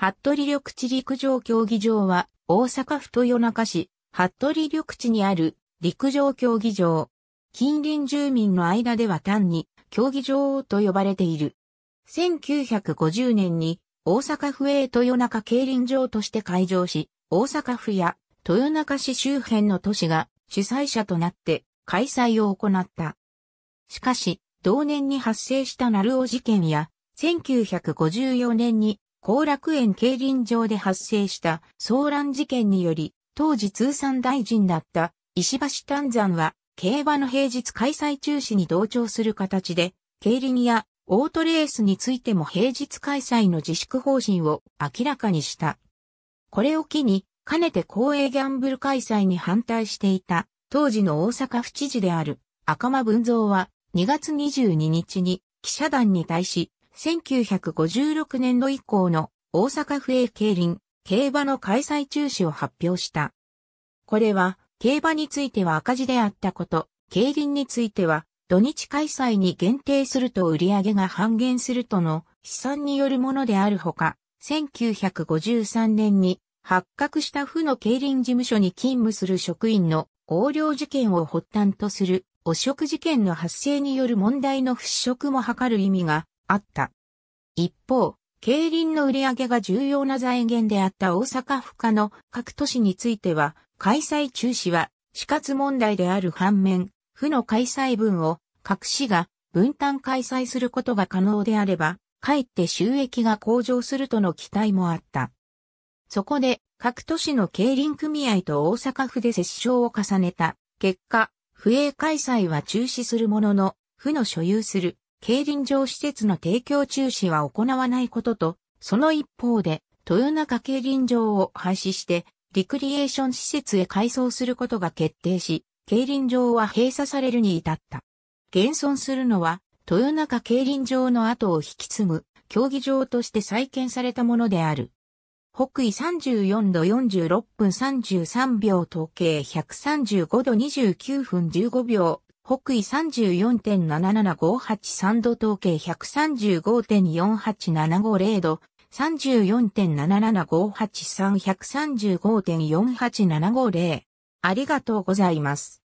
服部緑地陸上競技場は、大阪府豊中市、服部緑地にある陸上競技場。近隣住民の間では単に競技場と呼ばれている。1950年に大阪府営豊中競輪場として開場し、大阪府や豊中市周辺の都市が主催者となって開催を行った。しかし、同年に発生した鳴尾事件や、1954年に後楽園競輪場で発生した騒乱事件により、当時通産大臣だった石橋丹山は、競馬の平日開催中止に同調する形で、競輪やオートレースについても平日開催の自粛方針を明らかにした。これを機に、かねて公営ギャンブル開催に反対していた、当時の大阪府知事である赤間文蔵は、2月22日に記者団に対し、1956年度以降の大阪府営競輪、競馬の開催中止を発表した。これは、競馬については赤字であったこと、競輪については、土日開催に限定すると売り上げが半減するとの試算によるものであるほか、1953年に発覚した府の競輪事務所に勤務する職員の横領事件を発端とする汚職事件の発生による問題の払拭も図る意味があった。一方、競輪の売り上げが重要な財源であった大阪府下の各都市については、開催中止は死活問題である反面、府の開催分を各市が分担開催することが可能であれば、かえって収益が向上するとの期待もあった。そこで、各都市の競輪組合と大阪府で折衝を重ねた結果、府営開催は中止するものの、府の所有する競輪場施設の提供中止は行わないことと、その一方で、豊中競輪場を廃止して、リクリエーション施設へ改装することが決定し、競輪場は閉鎖されるに至った。現存するのは、豊中競輪場の後を引き継ぐ、競技場として再建されたものである。北緯34度46分33秒、統計135度29分15秒、北緯34.77583度統計135.48750度、34.77583、135.48750。ありがとうございます。